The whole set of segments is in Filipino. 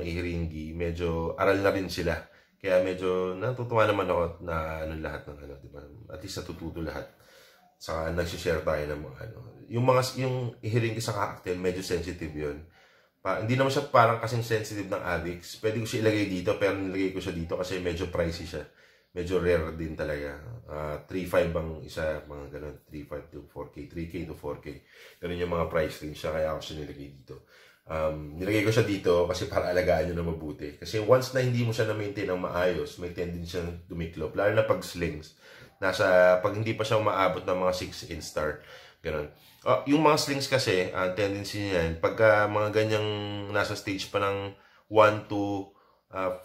ng iringgi, medyo aral na rin sila. Kaya medyo natutuwa naman ako na ano lahat ng ano, di ba? At least natututo lahat. Saka nagsishare tayo ng mga ano. Yung mga, yung ihiringgi sa cocktail, medyo sensitive yun. Pa, hindi naman siya parang kasing sensitive ng addicts. Pwede ko siya ilagay dito, pero nilagay ko siya dito kasi medyo pricey siya. Medyo rare din talaga. Uh, ah, 3.5 bang isa, mga ganun. 3.5 to 4K, 3K to 4K. Ganun yung mga price range siya, kaya ako siya nilagay dito. Um, nilagay ko siya dito kasi para alagaan nyo na mabuti. Kasi once na hindi mo siya na-maintain ng maayos, may tendency na dumiklop. Lalo na pag slings. Nasa, pag hindi pa siya umaabot ng mga 6 in star. Ganun. Uh, yung mga slings kasi, ang uh, tendency niya yan, pagka mga ganyang nasa stage pa ng 1 to 5, 5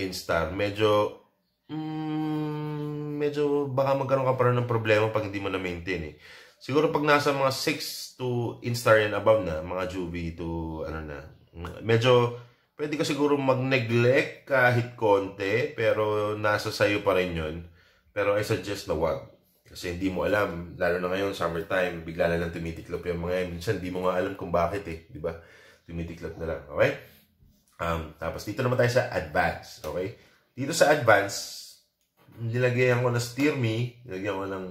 in star, medyo, mm, medyo baka magkaroon ka pa rin ng problema pag hindi mo na-maintain eh. Siguro pag nasa mga 6 to instar and above na, mga juvie to ano na, medyo pwede ka siguro mag-neglect kahit konti, pero nasa sayo pa rin yun. Pero I suggest na wag. Kasi hindi mo alam, lalo na ngayon, summertime, bigla na lang tumitiklop yung mga yan. Minsan, hindi mo nga alam kung bakit eh, di ba? Tumitiklop na lang, okay? Um, tapos dito naman tayo sa advance, okay? Dito sa advance, nilagyan ko na steer me, nilagyan ko ng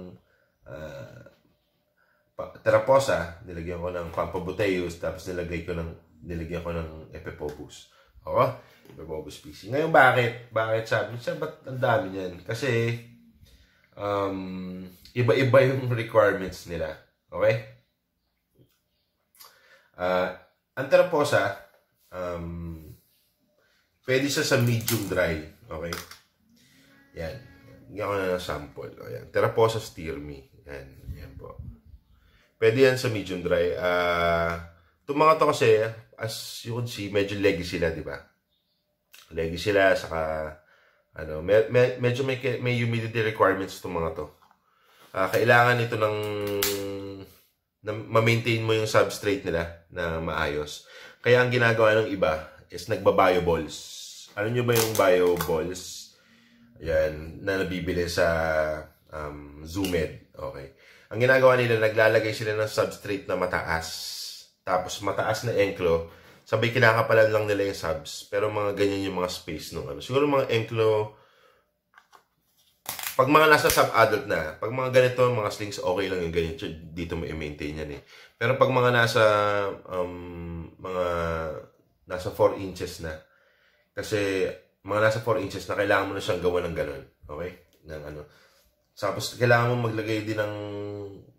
uh, teraposa, nilagyan ko ng Campaboteus, tapos nilagay ko ng, nilagyan ko ng Epipobus. Okay? Epipobus species. Ngayon, bakit? Bakit sabi? Siya, ba't ang dami niyan? Kasi, um, iba-iba yung requirements nila. Okay? Uh, ang teraposa, um, pwede siya sa medium dry. Okay? Yan. Ngayon na ng sample. yan. Teraposa steer Yan. Pwede yan sa medium dry. Uh, itong to kasi, as you can see, medyo leggy sila, di ba? Leggy sila, saka ano, me me medyo may, may humidity requirements itong mga to. Uh, kailangan ito ng na ma-maintain mo yung substrate nila na maayos. Kaya ang ginagawa ng iba is nagba-bioballs. Ano nyo ba yung bioballs? Yan, na nabibili sa um, Zoomed. Okay. Ang ginagawa nila, naglalagay sila ng substrate na mataas. Tapos mataas na enclo. Sabay kinakapalan lang nila yung subs. Pero mga ganyan yung mga space nung ano. Siguro mga enclo, pag mga nasa sub-adult na, pag mga ganito, mga slings, okay lang yung ganito. Dito mo i-maintain yan eh. Pero pag mga nasa, um, mga nasa 4 inches na, kasi mga nasa 4 inches na, kailangan mo na siyang gawa ng ganun. Okay? Ng ano. Tapos kailangan mo maglagay din ng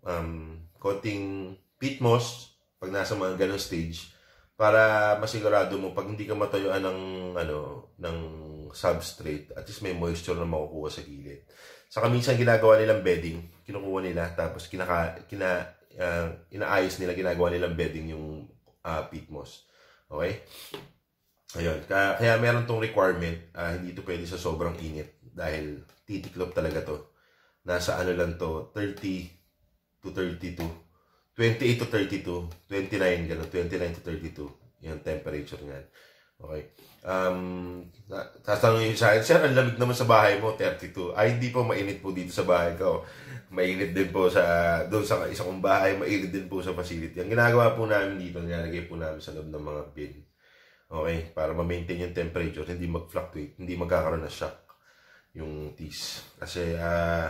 um, konting peat moss pag nasa mga ganong stage para masigurado mo pag hindi ka matayuan ng ano ng substrate at least may moisture na makukuha sa gilid. Sa minsan ginagawa nilang bedding, kinukuha nila tapos kinaka, kina, uh, inaayos nila ginagawa nilang bedding yung uh, peat moss. Okay? Ayun. Kaya, kaya meron tong requirement, uh, hindi ito pwede sa sobrang init dahil titiklop talaga to nasa ano lang to, 30 to 32. 28 to 32, 29 gano'n, 29 to 32. Yan temperature niyan. Okay. Um, tatanong niyo sa akin, Sir, ang lamig naman sa bahay mo, 32. Ay, hindi po, mainit po dito sa bahay ko. Mainit din po sa, doon sa isang kong bahay, mainit din po sa facility. Ang ginagawa po namin dito, nilalagay po namin sa loob ng mga bin. Okay, para ma-maintain yung temperature, hindi mag-fluctuate, hindi magkakaroon na shock yung teas. Kasi, ah, uh,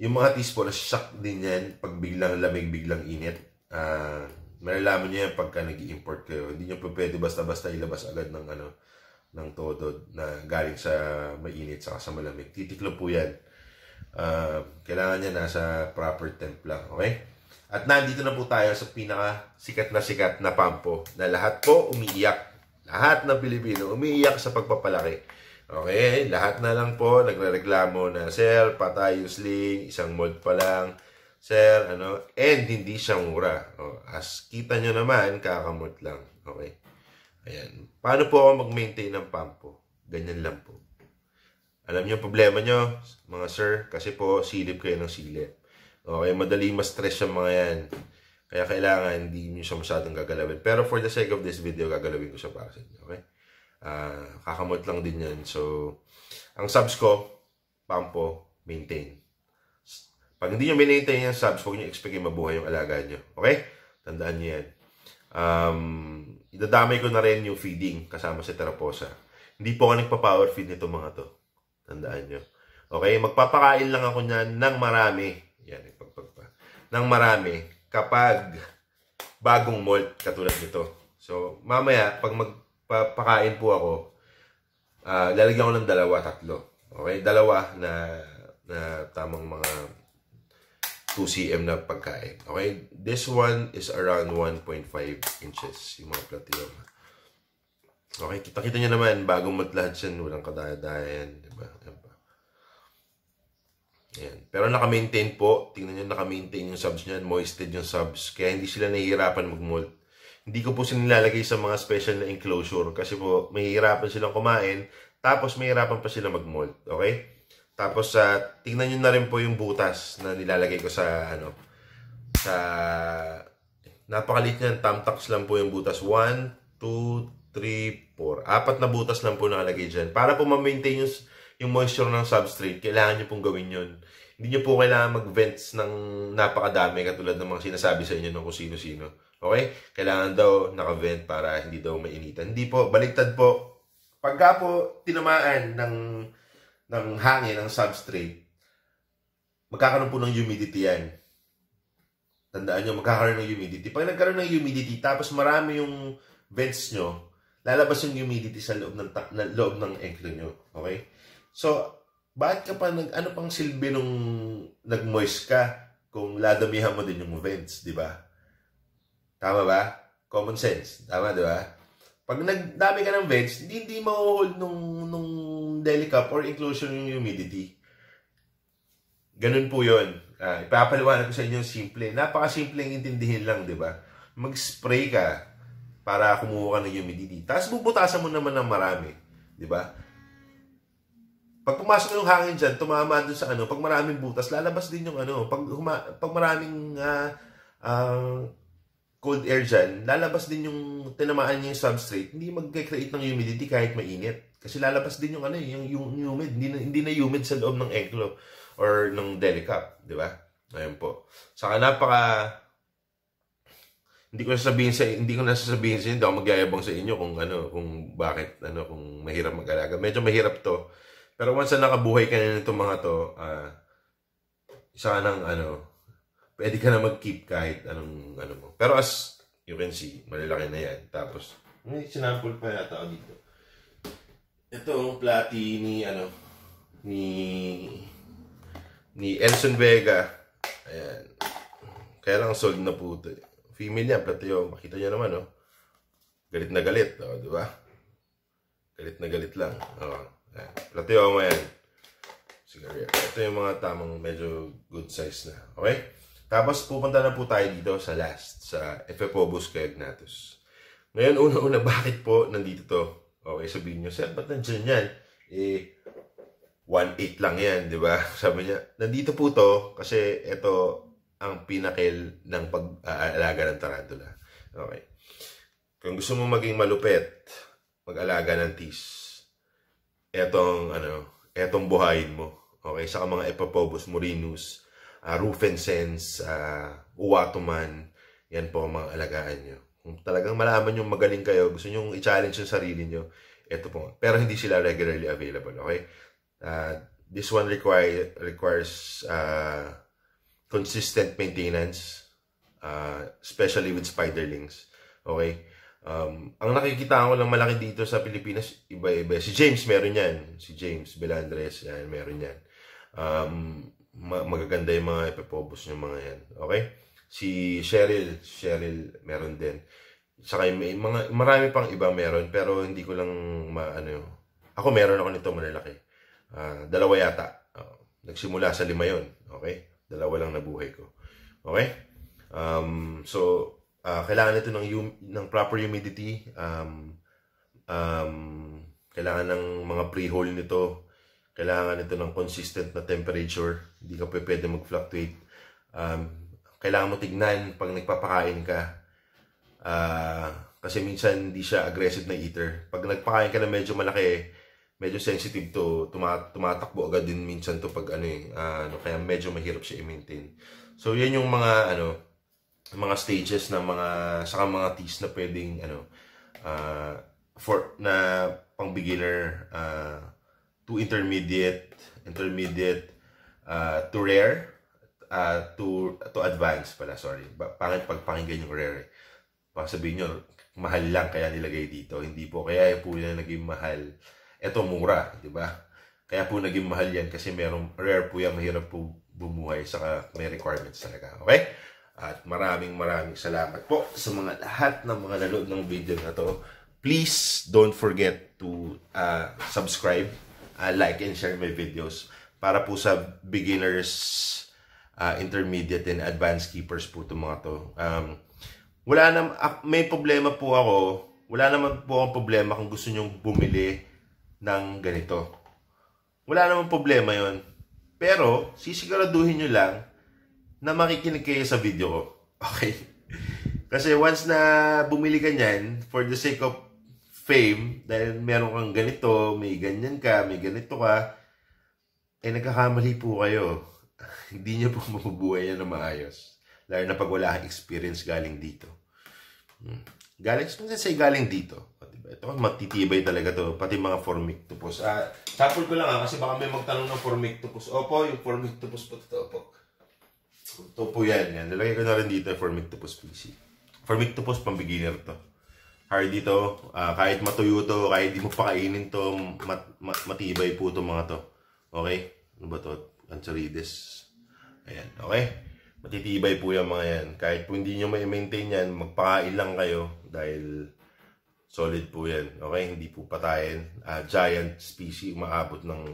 yung mga teaspoon, shock din yan pag biglang lamig, biglang init. Uh, malalaman nyo yan pagka nag import kayo. Hindi nyo pwede basta-basta ilabas agad ng ano ng todo na galing sa mainit saka sa malamig. Titiklo po yan. Uh, kailangan niya nasa proper temp lang. Okay? At nandito na po tayo sa pinaka sikat na sikat na pampo na lahat po umiiyak. Lahat ng Pilipino umiiyak sa pagpapalaki Okay, lahat na lang po nagre nagrereklamo na, Sir, patay yung sling, isang mold pa lang. Sir, ano, and hindi siya mura. O, oh, as kita nyo naman, kakamot lang. Okay. Ayan. Paano po ako mag-maintain ng pump po? Ganyan lang po. Alam nyo problema nyo, mga sir, kasi po, silip kayo ng silip. Okay, madali ma-stress yung mga yan. Kaya kailangan hindi nyo siya masyadong gagalawin. Pero for the sake of this video, gagalawin ko siya para sa inyo. Okay? Uh, kakamot lang din yan. So, ang subs ko, pampo, maintain. Pag hindi nyo maintain yung subs, huwag nyo expect yung mabuhay yung alaga nyo. Okay? Tandaan nyo yan. Um, idadamay ko na rin yung feeding kasama si Teraposa. Hindi po ako nagpa-power feed nito mga to. Tandaan nyo. Okay? Magpapakain lang ako niyan ng marami. Yan, pagpagpa. Ng marami kapag bagong molt katulad nito. So, mamaya, pag mag magpapakain po ako, uh, lalagyan ko ng dalawa, tatlo. Okay? Dalawa na, na tamang mga 2 cm na pagkain. Okay? This one is around 1.5 inches, yung mga platinum. Okay, kita-kita nyo naman, bagong matlahat yan, walang kadaya-dayan, diba? diba? Ayan. Pero naka-maintain po, tingnan nyo, naka-maintain yung subs nyan, moisted yung subs, kaya hindi sila nahihirapan mag-molt hindi ko po sila nilalagay sa mga special na enclosure kasi po mahihirapan silang kumain tapos mahirapan pa sila mag Okay? Tapos sa uh, tingnan niyo na rin po yung butas na nilalagay ko sa ano sa napakaliit niyan, tamtax lang po yung butas. 1 2 3 4. Apat na butas lang po nakalagay diyan para po ma-maintain yung, yung moisture ng substrate. Kailangan niyo pong gawin yun Hindi niyo po kailangan mag-vents ng napakadami katulad ng mga sinasabi sa inyo ng kung sino-sino. Okay? Kailangan daw naka-vent para hindi daw mainitan. Hindi po, baligtad po. Pagka po tinamaan ng, ng hangin, ng substrate, magkakaroon po ng humidity yan. Tandaan nyo, magkakaroon ng humidity. Pag nagkaroon ng humidity, tapos marami yung vents nyo, lalabas yung humidity sa loob ng, na, loob ng enclosure nyo. Okay? So, bakit ka pa nag, ano pang silbi nung nag-moist ka kung ladamihan mo din yung vents, di ba? Tama ba? Common sense. Tama, di ba? Pag nagdami ka ng veg, hindi, hindi ma-hold nung, nung deli cup or inclusion yung humidity. Ganun po yun. Ah, ipapaliwanag ko sa inyo simple. Napaka-simple Napakasimple intindihin lang, di ba? Mag-spray ka para kumuha ka ng humidity. Tapos bubutasan mo naman ng marami. Di ba? Pag pumasok yung hangin dyan, tumama doon sa ano, pag maraming butas, lalabas din yung ano, pag, huma, pag maraming uh, uh, cold air dyan, lalabas din yung tinamaan niya yung substrate, hindi mag-create ng humidity kahit mainit. Kasi lalabas din yung ano eh, yung, yung humid, hindi na, hindi na humid sa loob ng enclo or ng deli cup, di ba? Ayun po. Saka napaka hindi ko sasabihin sa hindi ko nasasabihin sa inyo, hindi magyayabang sa inyo kung ano, kung bakit ano kung mahirap mag-alaga. Medyo mahirap 'to. Pero once na nakabuhay ka na nitong mga 'to, ah uh, isa ng ano, pwede ka na mag-keep kahit anong ano mo. Pero as you can see, malalaki na yan. Tapos, may sinample pa yata ako dito. Ito ang plati ni ano ni ni Elson Vega. Ayan. Kaya lang sold na po Female niya, plateo. Makita niya naman, no? Oh. Galit na galit, no? Oh, di ba? Galit na galit lang. Oh. Ayan. Plateo mo yan. Sigariya. Ito yung mga tamang medyo good size na. Okay? Tapos pupunta na po tayo dito sa last, sa Ephepobos Cagnatus. Ngayon, una-una, bakit po nandito to? Okay, sabihin nyo, sir, ba't nandiyan yan? Eh, 1.8 lang yan, di ba? Sabi niya, nandito po to kasi ito ang pinakil ng pag-aalaga ng tarantula. Okay. Kung gusto mo maging malupet, mag-alaga ng tis. Etong, ano, etong buhayin mo. Okay, sa mga Epopobus murinus uh, ah, Rufensens, uh, ah, Uwatuman. Yan po ang mga alagaan nyo. Kung talagang malaman nyo magaling kayo, gusto nyo i-challenge yung sarili nyo, ito po. Pero hindi sila regularly available, okay? Uh, this one require, requires uh, consistent maintenance, uh, especially with spiderlings. Okay? Um, ang nakikita ko lang malaki dito sa Pilipinas, iba-iba. Si James meron yan. Si James Belandres, yan, meron yan. Um, magaganda yung mga ipipobos nyo mga yan. Okay? Si Cheryl, Cheryl meron din. Saka may mga, marami pang iba meron pero hindi ko lang maano. Ako meron ako nito malalaki. Uh, dalawa yata. Uh, nagsimula sa lima yon Okay? Dalawa lang nabuhay ko. Okay? Um, so, uh, kailangan nito ng, ng proper humidity. Um, um, kailangan ng mga pre-hole nito kailangan ito ng consistent na temperature. Hindi ka pwede mag-fluctuate. Um, kailangan mo tignan pag nagpapakain ka. Uh, kasi minsan hindi siya aggressive na eater. Pag nagpakain ka na medyo malaki, medyo sensitive to. Tuma tumatakbo agad din minsan to pag ano eh. Uh, ano, kaya medyo mahirap siya i-maintain. So yan yung mga ano, mga stages ng mga saka mga teas na pwedeng ano uh, for na pang beginner uh, to intermediate, intermediate uh, to rare, uh, to to advanced pala, sorry. Pangit pagpakinggan yung rare. Eh. Baka sabihin nyo, mahal lang kaya nilagay dito. Hindi po kaya po na naging mahal. Ito mura, di ba? Kaya po naging mahal yan kasi merong rare po yan, mahirap po bumuhay sa may requirements talaga. Okay? At maraming maraming salamat po sa mga lahat ng mga nanood ng video na to. Please don't forget to uh, subscribe uh, like and share my videos para po sa beginners, uh, intermediate and advanced keepers po itong mga to. Um, wala na, ah, may problema po ako, wala naman po akong problema kung gusto nyong bumili ng ganito. Wala naman problema yon Pero, sisiguraduhin nyo lang na makikinig kayo sa video ko. Okay? Kasi once na bumili ka nyan, for the sake of fame dahil meron kang ganito, may ganyan ka, may ganito ka, eh nagkakamali po kayo. Hindi niyo po mabubuhay yan na maayos. Lalo na pag wala kang experience galing dito. Hmm. Galing, kung say galing dito. Diba? Ito, matitibay talaga to. Pati mga formictopus. Ah, sample ko lang ah, kasi baka may magtanong ng formictopus. Opo, yung formictopus po to, opo. Ito po yan. yan. Nilagay ko na rin dito yung formictopus PC. Formictopus, pang beginner to. Hardy to. Uh, ah, kahit matuyo to, kahit hindi mo pakainin to, mat, mat, matibay po to mga to. Okay? Ano ba to? Cancerides. Ayan. Okay? Matitibay po yung mga yan. Kahit po hindi nyo may maintain yan, magpakain lang kayo dahil solid po yan. Okay? Hindi po patayin. Uh, giant species, umaabot ng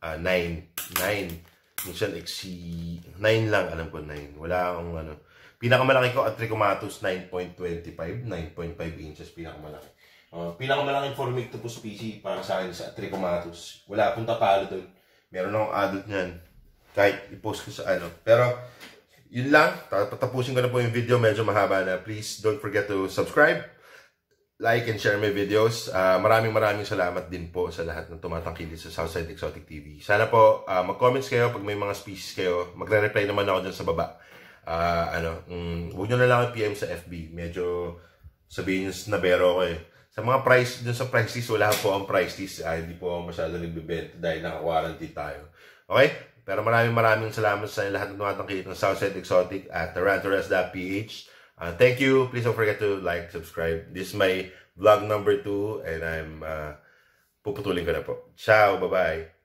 9. Uh, 9. Minsan, exi 9 lang. Alam ko, 9. Wala akong ano. Pinakamalaki ko, at Atrichomatus 9.25, 9.5 inches pinakamalaki. Uh, pinakamalaking Formictopus species para sa akin sa Trichomatus. Wala akong tapalo doon. Meron akong adult niyan. Kahit i-post ko sa ano. Pero, yun lang. Tatapusin ko na po yung video. Medyo mahaba na. Please don't forget to subscribe, like, and share my videos. Uh, maraming maraming salamat din po sa lahat ng tumatangkilik sa Southside Exotic TV. Sana po, uh, mag-comments kayo pag may mga species kayo. Magre-reply naman ako dyan sa baba uh, ano, mm, huwag nyo na lang PM sa FB. Medyo sabihin nyo snabero ko eh. Sa mga price, dun sa price list, wala po ang price list. Ah, hindi po ako masyado nagbibenta dahil naka-quarantine tayo. Okay? Pero maraming maraming salamat sa lahat ng tumatangkilit ng Southside Exotic at tarantulas.ph. Uh, thank you. Please don't forget to like, subscribe. This is my vlog number 2 and I'm uh, puputulin ko na po. Ciao. Bye-bye.